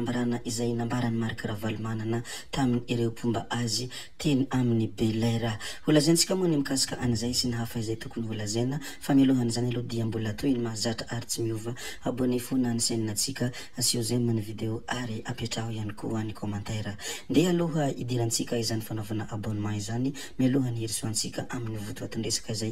ambarana izay nambarany mariky rahavalmanana tami'ny ireompomba azy teny ami'ny belara olazantsikamoa ny mikasika anzay sy nhafa zay tokony olazna fa milohany zany alo diabolatoyny mahazatra ary tsy miovane fo naskmnyvi aytrao anykoanyntde aloha idiratsika izany fanaovanaabonemant zany milohany hisoatsika amnyvotekayo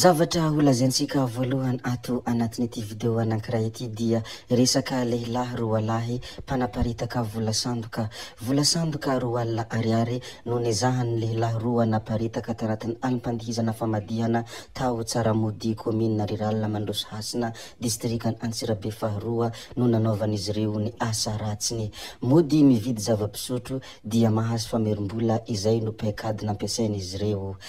zavatra olazantsika voalohany ato anatinyty videoanakiray ty dia resaka lehilahy roalahy mpanaparitaka volasandoka volasandoka ro alna ariary no nyzahany lehilahy roa naparitaka taratin'ny almpandihizana famadihana tao tsaramody kominariral mandrosy hasina distrikany atsirabe farno nanvanizy reo ny asa atsiny mody mividy zavapisotro dia mahazy famerombola izay nopkadnampaiizy reoyk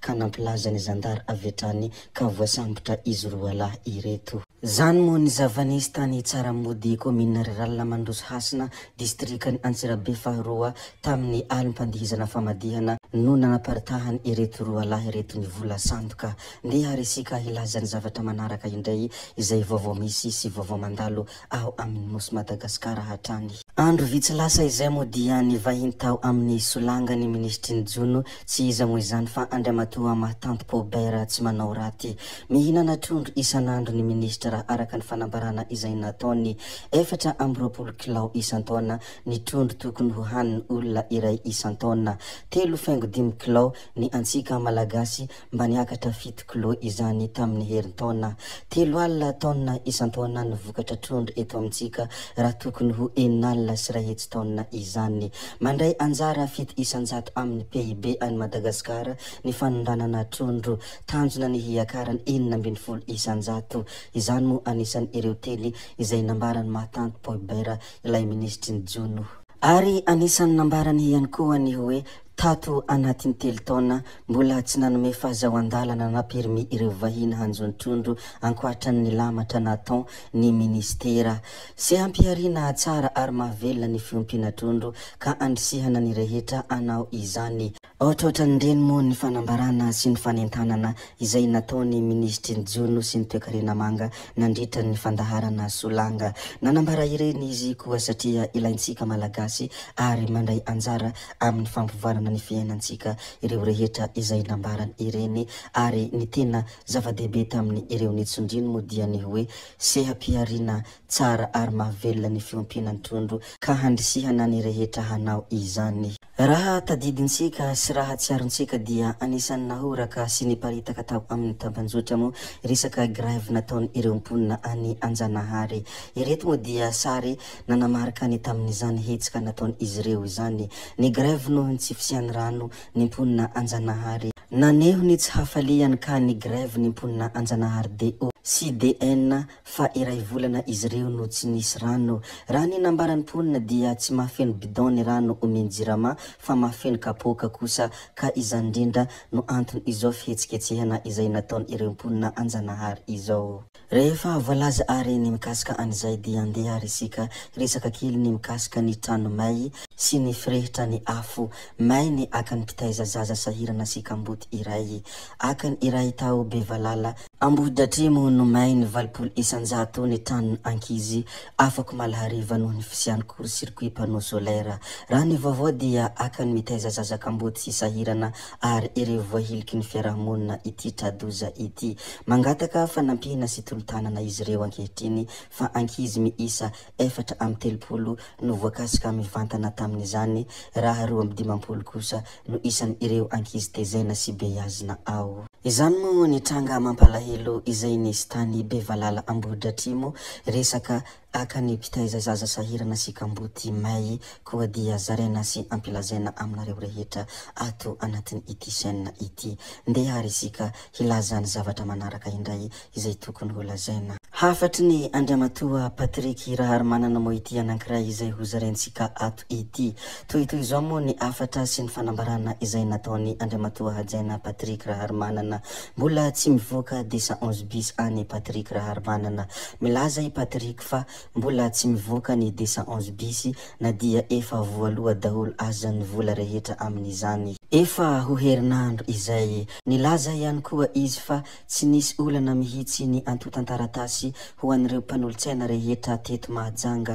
ka nampilaza ny zandary avetrany ka voasambotra izy roalahy ireto zany moa ny zavanisy tany tsaramodiko minna reralya mandroso hasina distrikany antsirabe faha roa tamin'ny alimpandihizana famadihana no nanaparitahany ireto roalahy retynny volasamdoka neha resika ilazany zavatra manaraka indray izay vaovao misy sy vaovao mandalo aho amiy mosy madagasarrayiyahintao ami'nyolanganyministryjonosy izamo zany fa andrimatoamaer tsy anaotyhinrondroindronyministra raha arakany fanambarana izay ntonyooaonrooyoy gdimy klo ny antsika malagasy mba niakatra fity clo izany tamin'ny herintaona telo alina taona isantaona ny vokatra trondro eto amintsika raha tokony ho en'alia sy raha etsy taona izany mandray anjara fity isanjato amin'ny pib any madagasikara ny fanandanana trondro tanjona ny hiakarany eninaambiny folo isanjato izany mo anisan'ny ireo tely izay nambarany mahtanty polbera ilay minisitry ny jono ary anisan'ny nambarany hiany koanyho oe tato anatin'ny telo taona mbola tsy nanome fahazao an-dalana na permi ireo vahina hanjony trondro ankoatrany'ny lamatra naton ny ministera sy hampiariana tsara ary mahavelona ny fiompiana trondro ka andrisihana ny rehetra anao izany ohatraohtra ny drenomoa ny fanambarana sy ny fanentanana izay nataony ministry ny jono sy ny tokarinamanga nandritra ny fandaharana solanga nanambara ireny izy koa satria ilaintsika malagasy ary mandray anjara amin'ny fampovarana ny fiainatsika ireo rehetra izay nambaran' ireny ary ny tena zava-dehibe tamin'ny ireo nitsondrinomo dia ny hoe sehapiarina tsara ary mahavelonany fioampinany trondro ka handrisihana ny rehetra hanao izany raha tadidyntsika sy raha tsiarontsika dia anisany nahoraka sy niparitaka atao amin'ny tapanjotra amoa resaka greve nataony ireomponina any anjanahary ireto moa dia sary nanamarika any tamin'izany hetsika nataony izy reo zany ny greve nohn tsy fisiany rano ny mponina anjanahary nanehony tsy hafaliany ka ny greve ny mponina anjanahary de o sy d fa iray volana izy reo no tsy nisy rano raha ny nambara n'ny mponina dia tsy mahafeno bidon ny rano ninjirama fa mahafeno kka kosa ka izandrindra no antony izoihetiketeniaynteoinaanh aoza ayny ikaika anzaydi andeary sika resakkely ny mikasika ny tranomay sy ny firehitra ny afo mainy akan'ny pitaizazaza sahirana sikamboty iray anytbev amboty datrimo nomainy valpolo isanjato ny tanny ankizy afako mala hariva nohny fisiany kor circuit pano solera raha ny vaovao dia akany miteiza zazakamboty sisahirana ary ireo voahiliky ny fiarahmonina ity tradoza ity mangataka fanampihina sy tolotanana izy reo ankehitriny fa ankizy miisa eatra ay too no vkasika mivantana taminyzany ha minosnieoaiz sy eazna ao izany moo nytranga mampalahelo izay nisy tany be valala ambodry trymoa resaka akany pitaizazaza sahirana sikamboty may koa dia zarana sy ampilazaina aminareo rehetra ato anatin' ity na ity nde aysdayyoony hafatr ny andrimatoa patriky rahrmanana mo ity anairay zay ho znsika ato itytoytoyzaoo ny fatra sy ny fanambrana izay nataony andrimatoa hajana patriky rhmanana mbola tsy mivoaka desanze bis anypatrikrhnna ilazaptrik fa mbola tsy mivoakany decen onze bis na dia efa voaloha daholo azan'ny vola rehetra amin'izany efa ho herinandro izay nilaza ihany koa izy fa tsy nisy olona mihitsy ny antotantaratasy ho an'ireo mpanolontsaina rehetra teto mahajanga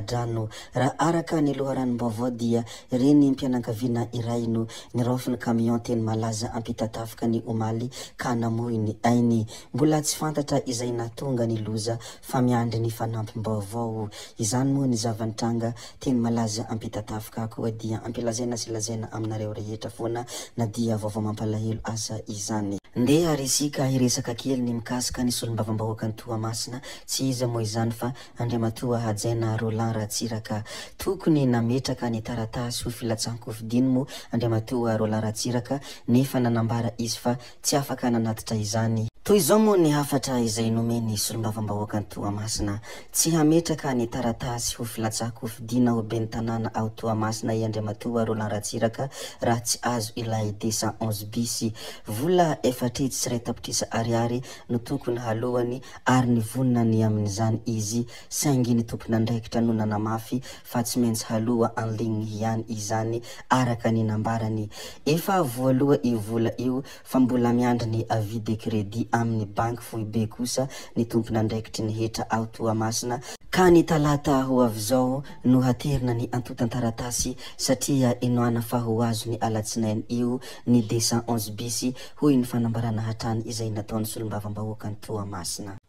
drano raha araka ny loharanymbaovao dia reny mpianakavina iraino ny rafany kamion teny malaza ampitatafkanyay ayboa sy antaa izaynatongaloza a miandry ny fanampymb ampilazaina silazaina amiareo rehetraonaapaalokeskey kasikanolombavabhokaoaaina ratsiraka tokony nametraka ny taratasy ho filatsanikovidiany moa andria amateoaro la ratsiraka nefa nanambara izy fa tsy afaka nanatitra izany toy zao mo ny afatra izay nomeny solongavambahoaka ny toamasina tsy hametraka ny taratasy ho filatsakoiinaobe nytanana ao toamasina iandriamato arolaratsiraka raha tsy azo ilay xnbi vola easy atapitris aiayooaay agooyandraikitrannaaay fa tsy mantsy aloha nliny iany izanyaak amin'ny banky foibe kosa ny tompona andraikitry ny hetra ao toamasina ka ny talata ho avy zao no haterina ny antotantaratasy satria enoana faho azo ny alatsinainy io ny decent onze bis hoy ny fanambarana hatrany izay nataon'ny solombavam-bahoaka ny toamasina